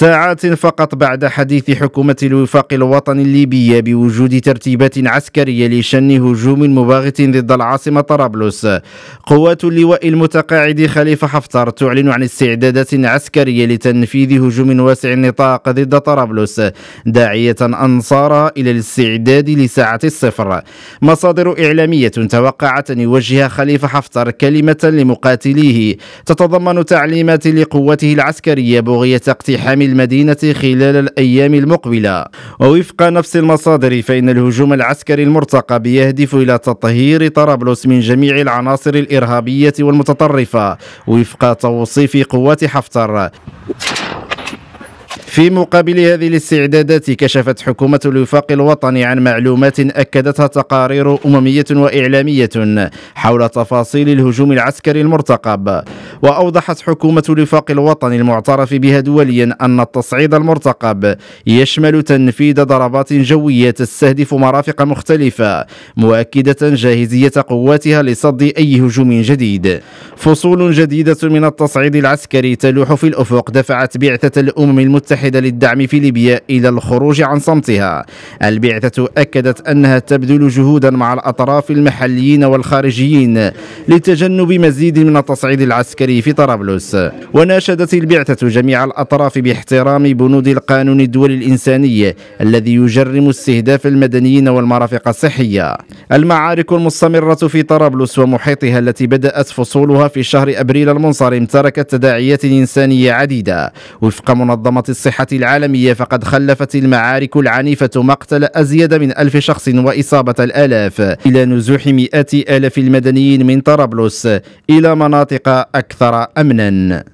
ساعات فقط بعد حديث حكومة الوفاق الوطني الليبية بوجود ترتيبات عسكرية لشن هجوم مباغت ضد العاصمة طرابلس قوات اللواء المتقاعد خليفة حفتر تعلن عن استعدادات عسكرية لتنفيذ هجوم واسع النطاق ضد طرابلس داعية أنصارها إلى الاستعداد لساعة الصفر مصادر إعلامية توقعت أن يوجه خليفة حفتر كلمة لمقاتليه تتضمن تعليمات لقوته العسكرية بغية اقتحام المدينة خلال الأيام المقبلة ووفق نفس المصادر فإن الهجوم العسكري المرتقب يهدف إلى تطهير طرابلس من جميع العناصر الإرهابية والمتطرفة وفق توصيف قوات حفتر في مقابل هذه الاستعدادات كشفت حكومة الوفاق الوطني عن معلومات أكدتها تقارير أممية وإعلامية حول تفاصيل الهجوم العسكري المرتقب وأوضحت حكومة الوفاق الوطني المعترف بها دوليا أن التصعيد المرتقب يشمل تنفيذ ضربات جوية تستهدف مرافق مختلفة مؤكدة جاهزية قواتها لصد أي هجوم جديد فصول جديدة من التصعيد العسكري تلوح في الأفق دفعت بعثة الأمم المتحدة للدعم في ليبيا إلى الخروج عن صمتها البعثة أكدت أنها تبذل جهودا مع الأطراف المحليين والخارجيين لتجنب مزيد من التصعيد العسكري الجزائري في طرابلس وناشدت البعثة جميع الأطراف باحترام بنود القانون الدولي الإنساني الذي يجرم استهداف المدنيين والمرافق الصحية المعارك المستمرة في طرابلس ومحيطها التي بدأت فصولها في شهر أبريل المنصرم تركت تداعيات إنسانية عديدة وفق منظمة الصحة العالمية فقد خلفت المعارك العنيفة مقتل أزيد من ألف شخص وإصابة الآلاف إلى نزوح مئات آلاف المدنيين من طرابلس إلى مناطق أكثر أكثر أمنا